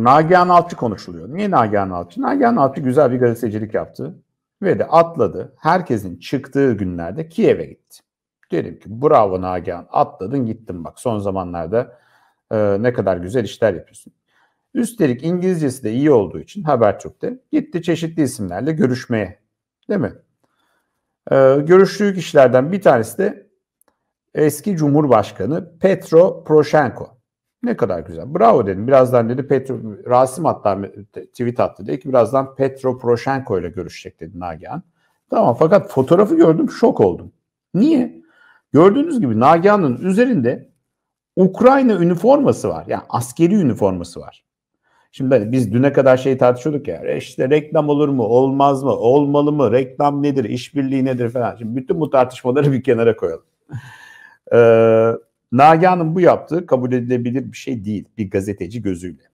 Nagihan Alçı konuşuluyor. Niye Nagihan Alçı? Nagihan Alçı güzel bir gazetecilik yaptı ve de atladı. Herkesin çıktığı günlerde Kiev'e gitti. Dedim ki bravo Nagihan atladın gittin bak son zamanlarda e, ne kadar güzel işler yapıyorsun. Üstelik İngilizcesi de iyi olduğu için Habertürk'te gitti çeşitli isimlerle görüşmeye değil mi? E, görüştüğü kişilerden bir tanesi de eski Cumhurbaşkanı Petro Poroshenko. Ne kadar güzel. Bravo dedim. Birazdan dedi Petro, Rasim hatta tweet attı. Dedi ki birazdan Petro Poroshenko ile görüşecek dedi Nagihan. Tamam fakat fotoğrafı gördüm şok oldum. Niye? Gördüğünüz gibi Nagihan'ın üzerinde Ukrayna üniforması var. Yani askeri üniforması var. Şimdi hani biz düne kadar şey tartışıyorduk ya e işte reklam olur mu olmaz mı olmalı mı reklam nedir işbirliği nedir falan. Şimdi bütün bu tartışmaları bir kenara koyalım. Ee, Nagihan'ın bu yaptığı kabul edilebilir bir şey değil bir gazeteci gözüyle.